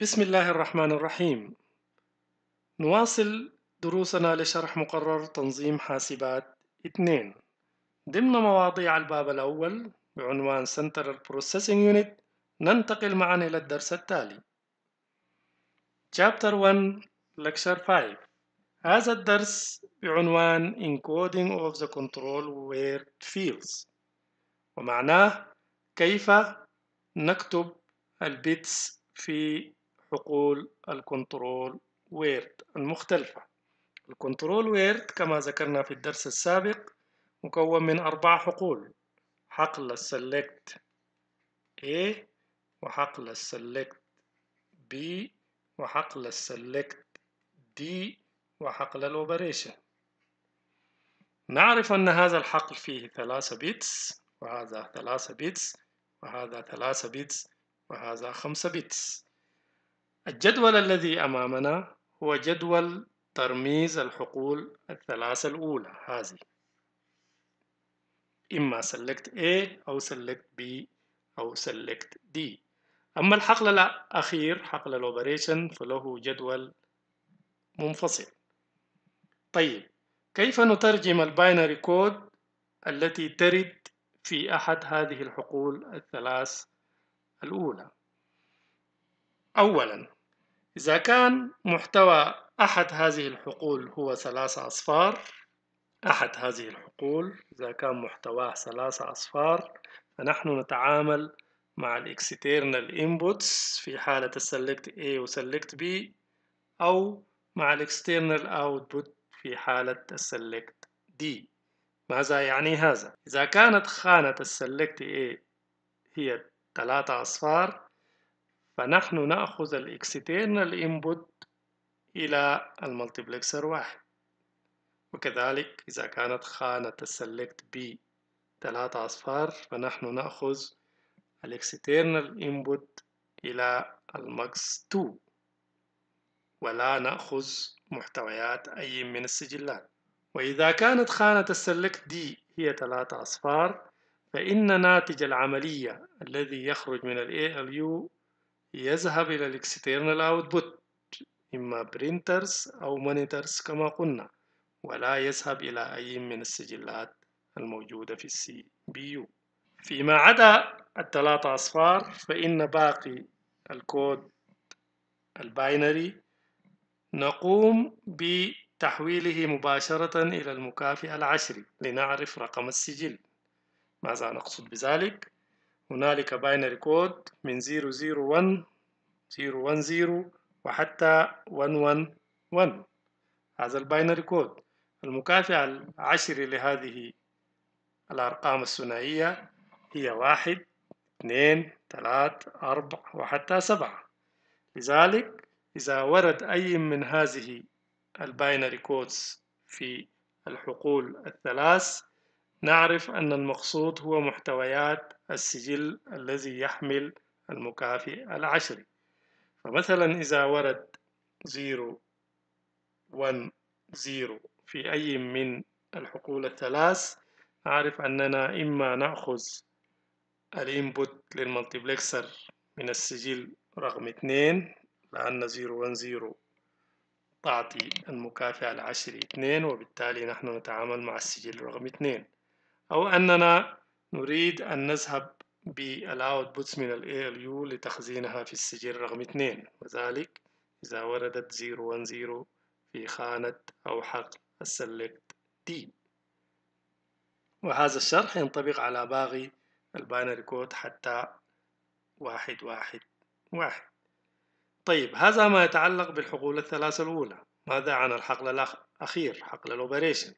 بسم الله الرحمن الرحيم نواصل دروسنا لشرح مقرر تنظيم حاسبات 2 ضمن مواضيع الباب الأول بعنوان Central Processing Unit ننتقل معا إلى الدرس التالي Chapter 1 Lecture 5 هذا الدرس بعنوان Encoding of the Control Word Fields ومعناه كيف نكتب البيتس في حقول الكنترول ويرد المختلفة الكنترول ويرد كما ذكرنا في الدرس السابق مكون من أربع حقول حقل السلكت A وحقل السلكت B وحقل السلكت D وحقل الأوبريشن نعرف أن هذا الحقل فيه ثلاثة بيتس وهذا ثلاثة بيتس وهذا ثلاثة بيتس وهذا خمسة بيتس الجدول الذي أمامنا هو جدول ترميز الحقول الثلاثة الأولى هذه إما select A أو select B أو select D أما الحقل الأخير حقل الأوبريشن فله جدول منفصل طيب كيف نترجم الباينري كود التي ترد في أحد هذه الحقول الثلاث الأولى أولا إذا كان محتوى أحد هذه الحقول هو ثلاثة أصفار أحد هذه الحقول إذا كان محتواه ثلاثة أصفار فنحن نتعامل مع ال external inputs في حالة السلكت A و select B أو مع ال external output في حالة السلكت D ماذا يعني هذا؟ إذا كانت خانة السلكت A هي ثلاثة أصفار فنحن نأخذ الإكسترنال إنبوت إلى الملتبلكسر واحد وكذلك إذا كانت خانة السلكت B ثلاثة أصفار فنحن نأخذ الإكسترنال إنبوت إلى الماكس 2 ولا نأخذ محتويات أي من السجلات وإذا كانت خانة السلكت دي هي ثلاثة أصفار فإن ناتج العملية الذي يخرج من الـ ALU يذهب إلى الإكسترنال أوتبوت إما برينترز أو مونيترز كما قلنا ولا يذهب إلى أي من السجلات الموجودة في السي بي يو فيما عدا الثلاثة أصفار فإن باقي الكود الباينري نقوم بتحويله مباشرة إلى المكافئ العشري لنعرف رقم السجل ماذا نقصد بذلك؟ هنالك باينري كود من 001 010 وحتى 111 هذا الباينري كود المكافئة العشر لهذه الأرقام الثنائية هي واحد اثنين ثلاث أربع وحتى سبعة لذلك إذا ورد أي من هذه الباينري كودز في الحقول الثلاث نعرف أن المقصود هو محتويات السجل الذي يحمل المكافئ العشري فمثلا إذا ورد 0 1 0 في أي من الحقول الثلاث نعرف أننا إما نأخذ الإنبوت للمالتيبلكسر من السجل رقم 2 لأن 0 1 0 تعطي المكافئ العشري 2 وبالتالي نحن نتعامل مع السجل رقم 2 أو أننا نريد أن نذهب بالأوتبوتس من الـ ALU لتخزينها في السجل رقم 2 وذلك إذا وردت 010 في خانة أو حقل السلكت D وهذا الشرح ينطبق على باقي الباينري كود حتى 111 طيب هذا ما يتعلق بالحقول الثلاثة الأولى ماذا عن الحقل الأخير حقل الأوبريشن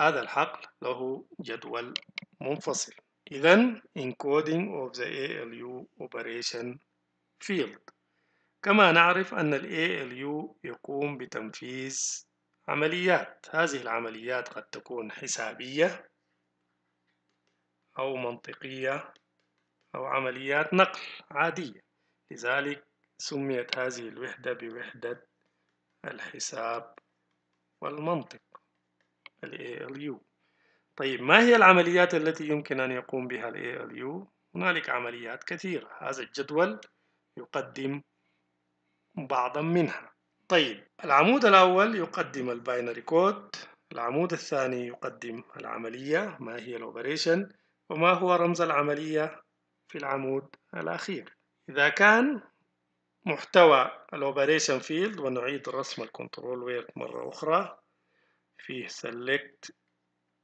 هذا الحقل له جدول منفصل إذا encoding of the ALU operation field كما نعرف أن ال ALU يقوم بتنفيذ عمليات هذه العمليات قد تكون حسابية أو منطقية أو عمليات نقل عادية لذلك سميت هذه الوحدة بوحدة الحساب والمنطق ال ALU طيب ما هي العمليات التي يمكن أن يقوم بها ال ALU؟ هنالك عمليات كثيرة هذا الجدول يقدم بعضا منها طيب العمود الأول يقدم الباينري كود العمود الثاني يقدم العملية ما هي الأوبريشن وما هو رمز العملية في العمود الأخير إذا كان محتوى الأوبريشن فيلد ونعيد رسم الكنترول وير مرة أخرى فيه select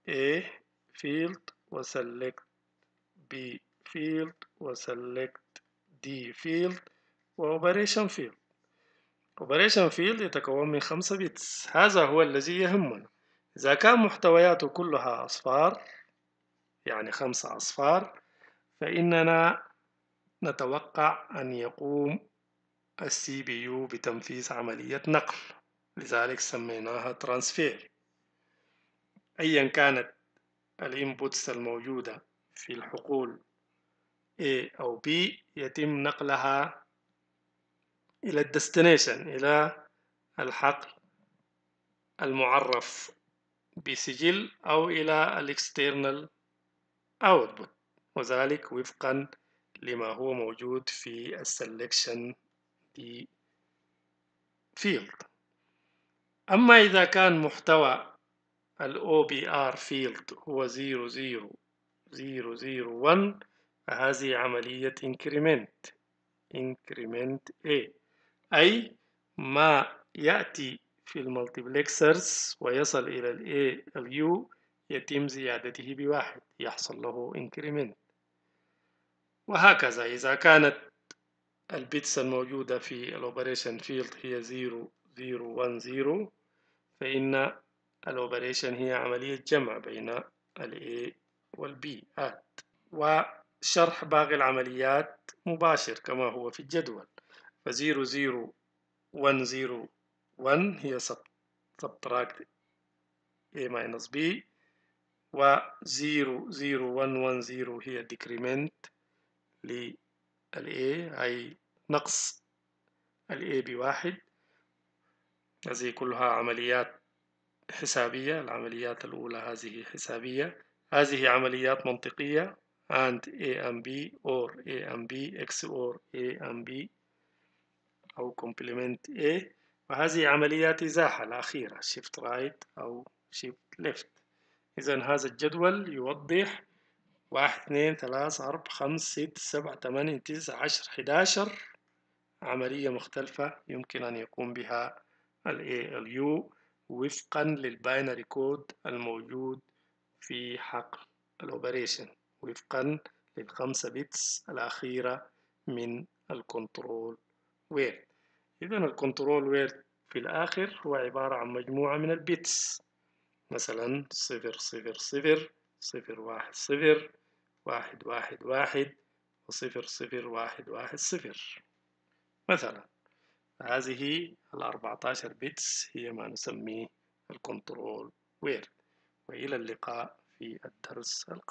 A field وselect B field وselect D field وoperation field operation field يتكون من خمسة بيتس هذا هو الذي يهمنا إذا كان محتوياته كلها أصفار يعني خمسة أصفار فإننا نتوقع أن يقوم السي بي يو بتنفيذ عملية نقل لذلك سميناها ترانسفير أيا كانت الانبوتس الموجودة في الحقول A أو B يتم نقلها إلى الدستنيشن إلى الحقل المعرف بسجل أو إلى الإكسترنال output وذلك وفقا لما هو موجود في السلكشن دي فيلد أما إذا كان محتوى ال OBR field هو 00001 فهذه عملية increment increment A أي ما يأتي في المالتيبلكسرز ويصل إلى ال A ال U يتم زيادته بواحد يحصل له increment وهكذا إذا كانت البيتس الموجودة في operation field هي 0010 فإن الأوبريشن هي عملية جمع بين ال A وال B at وشرح باقي العمليات مباشر كما هو في الجدول ف 0 0 1 0 1 هي subtract A minus B و 0 0 1 1 0 هي decrement لل A أي نقص ال A بواحد هذه كلها عمليات حسابية العمليات الأولى هذه حسابية هذه عمليات منطقية AND AMB OR AMB XOR AMB أو complement A وهذه عمليات إزاحة الأخيرة Shift Right أو Shift Left إذا هذا الجدول يوضح واحد اثنين ثلاثة أربعة خمسة ستة سبعة ثمانية تسعة عشر حداشر عملية مختلفة يمكن أن يقوم بها ال ALU وفقا للباينري كود الموجود في حقل الأوبريشن وفقا للخمسة بيتس الأخيرة من الكنترول ويرد إذا الكنترول ويرد في الآخر هو عبارة عن مجموعة من البيتس مثلا صفر صفر صفر صفر واحد صفر واحد واحد واحد وصفر صفر واحد واحد صفر مثلا هذه ال 14 بيتس هي ما نسميه الكنترول وير وإلى اللقاء في الدرس القادم